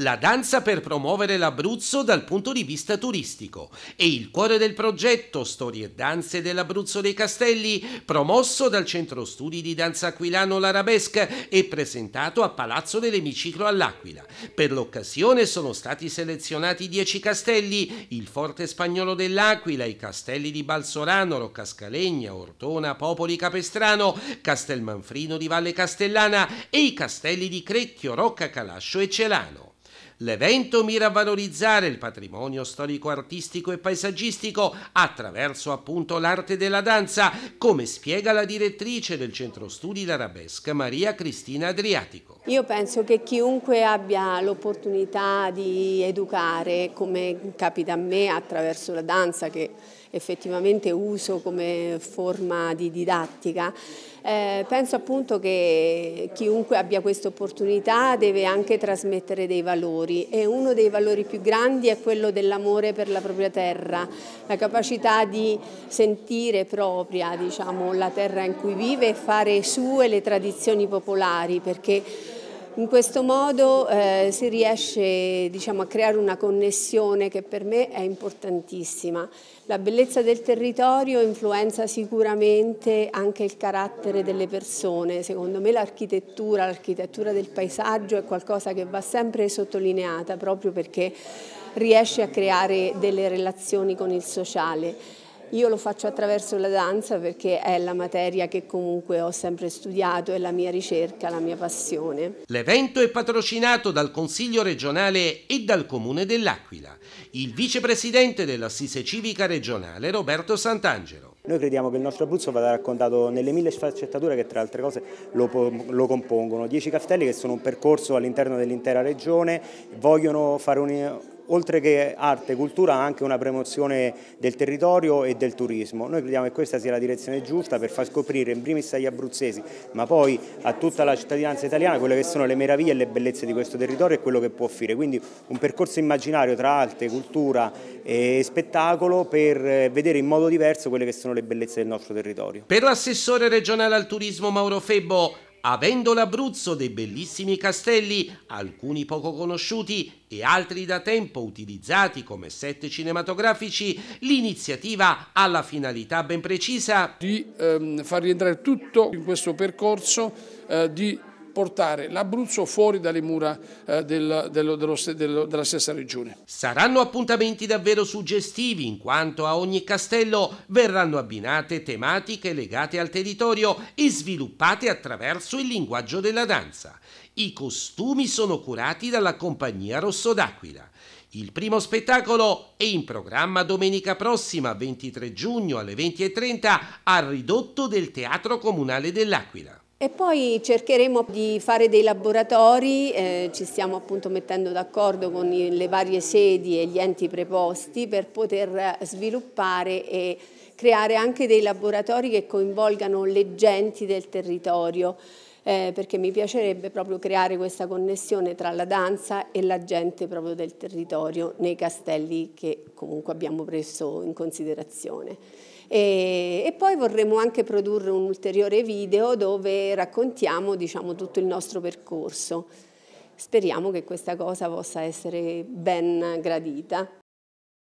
La danza per promuovere l'Abruzzo dal punto di vista turistico è il cuore del progetto Storie e danze dell'Abruzzo dei Castelli, promosso dal Centro Studi di Danza Aquilano L'Arabesca e presentato a Palazzo dell'Emiciclo all'Aquila. Per l'occasione sono stati selezionati dieci castelli, il Forte Spagnolo dell'Aquila, i castelli di Balsorano, Roccascalegna, Ortona, Popoli Capestrano, Castelmanfrino di Valle Castellana e i castelli di Crecchio, Rocca Calascio e Celano. L'evento mira a valorizzare il patrimonio storico-artistico e paesaggistico attraverso appunto l'arte della danza, come spiega la direttrice del centro studi d'arabesca Maria Cristina Adriatico. Io penso che chiunque abbia l'opportunità di educare, come capita a me attraverso la danza che effettivamente uso come forma di didattica, eh, penso appunto che chiunque abbia questa opportunità deve anche trasmettere dei valori e uno dei valori più grandi è quello dell'amore per la propria terra, la capacità di sentire propria diciamo, la terra in cui vive e fare sue le tradizioni popolari perché in questo modo eh, si riesce diciamo, a creare una connessione che per me è importantissima. La bellezza del territorio influenza sicuramente anche il carattere delle persone. Secondo me l'architettura, l'architettura del paesaggio è qualcosa che va sempre sottolineata proprio perché riesce a creare delle relazioni con il sociale. Io lo faccio attraverso la danza perché è la materia che comunque ho sempre studiato, è la mia ricerca, la mia passione. L'evento è patrocinato dal Consiglio regionale e dal Comune dell'Aquila. Il vicepresidente dell'Assise Civica regionale Roberto Sant'Angelo. Noi crediamo che il nostro Abruzzo vada raccontato nelle mille sfaccettature che tra altre cose lo, lo compongono. Dieci castelli che sono un percorso all'interno dell'intera regione, vogliono fare un oltre che arte e cultura anche una promozione del territorio e del turismo. Noi crediamo che questa sia la direzione giusta per far scoprire in primis agli abruzzesi ma poi a tutta la cittadinanza italiana quelle che sono le meraviglie e le bellezze di questo territorio e quello che può offrire. Quindi un percorso immaginario tra arte, cultura e spettacolo per eh, vedere in modo diverso quelle che sono le bellezze del nostro territorio. Per l'assessore regionale al turismo Mauro Febbo avendo l'Abruzzo dei bellissimi castelli, alcuni poco conosciuti e altri da tempo utilizzati come set cinematografici, l'iniziativa ha la finalità ben precisa di ehm, far rientrare tutto in questo percorso eh, di portare l'Abruzzo fuori dalle mura eh, del, dello, dello, dello, della stessa regione. Saranno appuntamenti davvero suggestivi in quanto a ogni castello verranno abbinate tematiche legate al territorio e sviluppate attraverso il linguaggio della danza. I costumi sono curati dalla compagnia Rosso d'Aquila. Il primo spettacolo è in programma domenica prossima, 23 giugno alle 20.30, al ridotto del Teatro Comunale dell'Aquila. E poi cercheremo di fare dei laboratori, eh, ci stiamo appunto mettendo d'accordo con le varie sedi e gli enti preposti per poter eh, sviluppare e creare anche dei laboratori che coinvolgano le genti del territorio eh, perché mi piacerebbe proprio creare questa connessione tra la danza e la gente proprio del territorio nei castelli che comunque abbiamo preso in considerazione. E, e poi vorremmo anche produrre un ulteriore video dove raccontiamo diciamo, tutto il nostro percorso. Speriamo che questa cosa possa essere ben gradita.